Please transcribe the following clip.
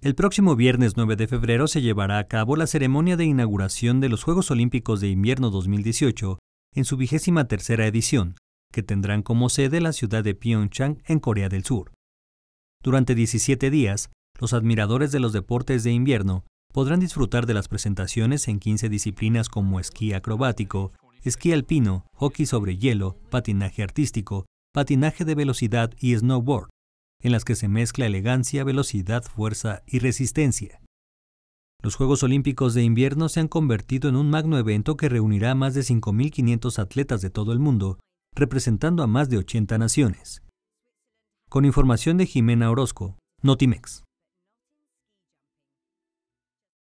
El próximo viernes 9 de febrero se llevará a cabo la ceremonia de inauguración de los Juegos Olímpicos de Invierno 2018 en su vigésima tercera edición, que tendrán como sede la ciudad de Pyeongchang en Corea del Sur. Durante 17 días, los admiradores de los deportes de invierno podrán disfrutar de las presentaciones en 15 disciplinas como esquí acrobático, esquí alpino, hockey sobre hielo, patinaje artístico, patinaje de velocidad y snowboard, en las que se mezcla elegancia, velocidad, fuerza y resistencia. Los Juegos Olímpicos de Invierno se han convertido en un magno evento que reunirá a más de 5.500 atletas de todo el mundo, representando a más de 80 naciones. Con información de Jimena Orozco, Notimex.